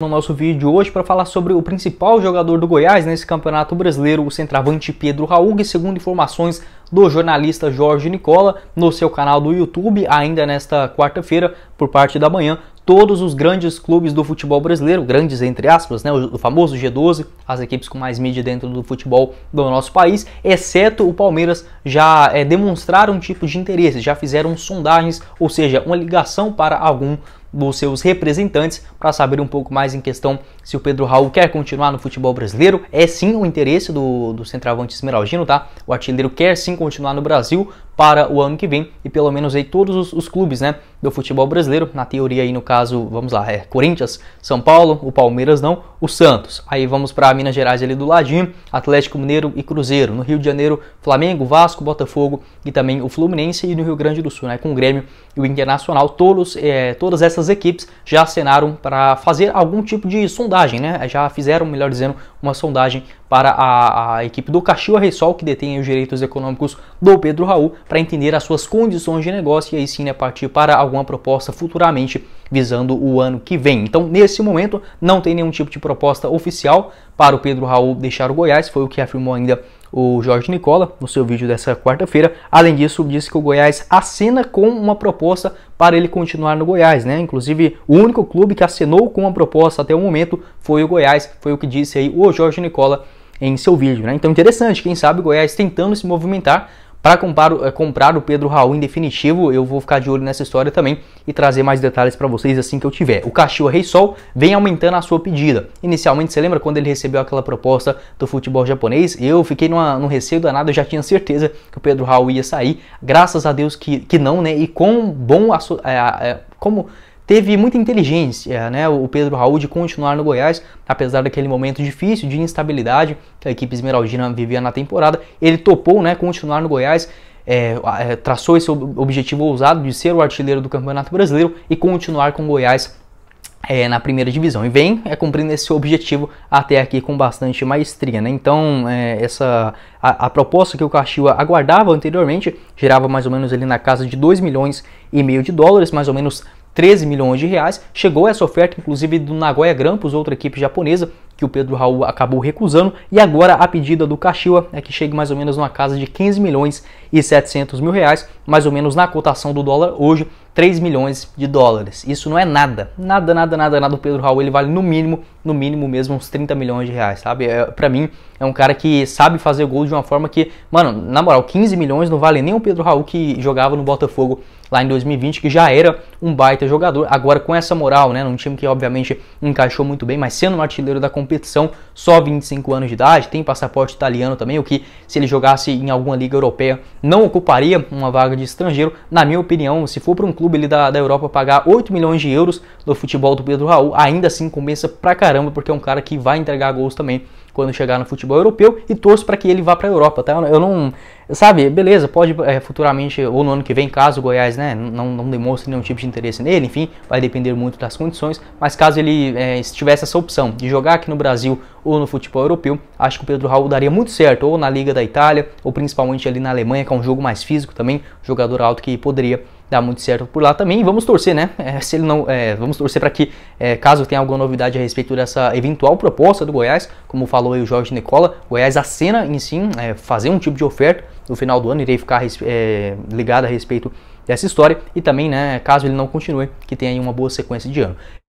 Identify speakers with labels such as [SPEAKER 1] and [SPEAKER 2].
[SPEAKER 1] no nosso vídeo hoje para falar sobre o principal jogador do Goiás nesse Campeonato Brasileiro, o centroavante Pedro Raul, que segundo informações do jornalista Jorge Nicola no seu canal do YouTube, ainda nesta quarta-feira, por parte da manhã, todos os grandes clubes do futebol brasileiro, grandes entre aspas, né, o famoso G12, as equipes com mais mídia dentro do futebol do nosso país, exceto o Palmeiras, já é, demonstraram um tipo de interesse, já fizeram sondagens, ou seja, uma ligação para algum dos seus representantes para saber um pouco mais em questão se o Pedro Raul quer continuar no futebol brasileiro. É sim o interesse do, do centroavante esmeraldino, tá? O artilheiro quer sim continuar no Brasil, para o ano que vem e pelo menos aí todos os, os, clubes né, do futebol brasileiro, na teoria aí no caso, vamos lá, é Corinthians, São Paulo, o Palmeiras não, o Santos. Aí vamos para Minas Gerais ali do ladinho, Atlético Mineiro e Cruzeiro. No Rio de Janeiro, Flamengo, Vasco, Botafogo e também o Fluminense e no Rio Grande do Sul, né, com o Grêmio e o Internacional. Todos, é, todas essas equipes já assinaram para fazer algum tipo de sondagem, né? Já fizeram, melhor dizendo, uma sondagem para a, a equipe do Caxias Rei Sol, que detém os direitos econômicos do Pedro Raul, para entender as suas condições de negócio e aí sim né, partir para alguma proposta futuramente visando o ano que vem. Então, nesse momento, não tem nenhum tipo de proposta oficial para o Pedro Raul deixar o Goiás, foi o que afirmou ainda o Jorge Nicola no seu vídeo dessa quarta-feira. Além disso, disse que o Goiás assina com uma proposta para ele continuar no Goiás, né? Inclusive, o único clube que assinou com uma proposta até o momento foi o Goiás, foi o que disse aí o Jorge Nicola em seu vídeo, né? Então, interessante, quem sabe o Goiás tentando se movimentar para eh, comprar, o Pedro Raul em definitivo, eu vou ficar de olho nessa história também e trazer mais detalhes para vocês assim que eu tiver. O cachorro Rei Sol vem aumentando a sua pedida. Inicialmente, você lembra quando ele recebeu aquela proposta do futebol japonês? Eu fiquei numa, num receio danado, eu já tinha certeza que o Pedro Raul ia sair. Graças a Deus que, que não, né? E com bom... É, é, como teve muita inteligência, né, o Pedro Raul de continuar no Goiás, apesar daquele momento difícil de instabilidade que a equipe esmeraldina vivia na temporada, ele topou, né, continuar no Goiás, é, é, traçou esse objetivo ousado de ser o artilheiro do Campeonato Brasileiro e continuar com o Goiás é, na primeira divisão e vem é, cumprindo esse objetivo até aqui com bastante maestria. Né? Então, é, essa a, a, proposta que o Caxiwa aguardava anteriormente girava mais ou menos ali na casa de 2 milhões e meio de dólares, mais ou menos 13 milhões de reais. Chegou essa oferta, inclusive, do Nagoya Grampus, outra equipe japonesa, que o Pedro Raul acabou recusando e agora a pedida do Caxiwa é que chegue mais ou menos numa casa de 15 milhões e 700 mil reais, mais ou menos na cotação do dólar hoje, 3 milhões de dólares. Isso não é nada, nada, nada, nada, nada. O Pedro Raul ele vale no mínimo, no mínimo mesmo uns 30 milhões de reais, sabe? É, para mim é um cara que sabe fazer gol de uma forma que, mano, na moral, 15 milhões não vale nem o Pedro Raul que jogava no Botafogo lá em 2020, que já era um baita jogador. Agora com essa moral, né, num time que obviamente encaixou muito bem, mas sendo um artilheiro da competição competição, só 25 anos de idade, tem passaporte italiano também, o que se ele jogasse em alguma liga europeia não ocuparia uma vaga de estrangeiro. Na minha opinião, se for para um clube da, da Europa pagar 8 milhões de euros no futebol do Pedro Raul, ainda assim compensa pra caramba, porque é um cara que vai entregar gols também quando chegar no futebol europeu e torço para que ele vá para a Europa, tá? Eu não, sabe, beleza, pode é, futuramente ou no ano que vem, caso o Goiás, né, não, não demonstre nenhum tipo de interesse nele, enfim, vai depender muito das condições, mas caso ele é, tivesse essa opção de jogar aqui no Brasil ou no futebol europeu, acho que o Pedro Raul daria muito certo, ou na Liga da Itália, ou principalmente ali na Alemanha, que é um jogo mais físico também, jogador alto que poderia dar muito certo por lá também. E vamos torcer, né? É, se ele não, é, vamos torcer para que, é, caso tenha alguma novidade a respeito dessa eventual proposta do Goiás, como falou aí o Jorge Nicola, o Goiás acena em sim é, fazer um tipo de oferta no final do ano, irei ficar é, ligado a respeito dessa história e também, né, caso ele não continue, que tenha aí uma boa sequência de ano.